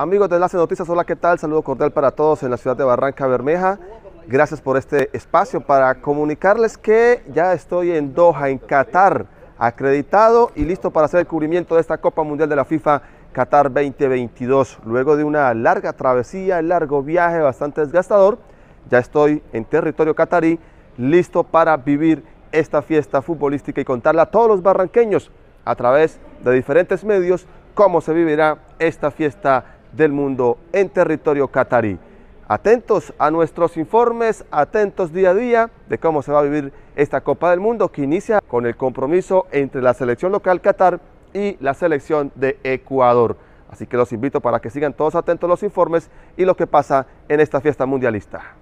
Amigos de Enlace Noticias, hola, ¿qué tal? Saludo cordial para todos en la ciudad de Barranca Bermeja. Gracias por este espacio para comunicarles que ya estoy en Doha, en Qatar, acreditado y listo para hacer el cubrimiento de esta Copa Mundial de la FIFA Qatar 2022. Luego de una larga travesía, largo viaje bastante desgastador, ya estoy en territorio catarí, listo para vivir esta fiesta futbolística y contarla a todos los barranqueños a través de diferentes medios cómo se vivirá esta fiesta del mundo en territorio catarí. Atentos a nuestros informes, atentos día a día de cómo se va a vivir esta Copa del Mundo que inicia con el compromiso entre la selección local Qatar y la selección de Ecuador. Así que los invito para que sigan todos atentos los informes y lo que pasa en esta fiesta mundialista.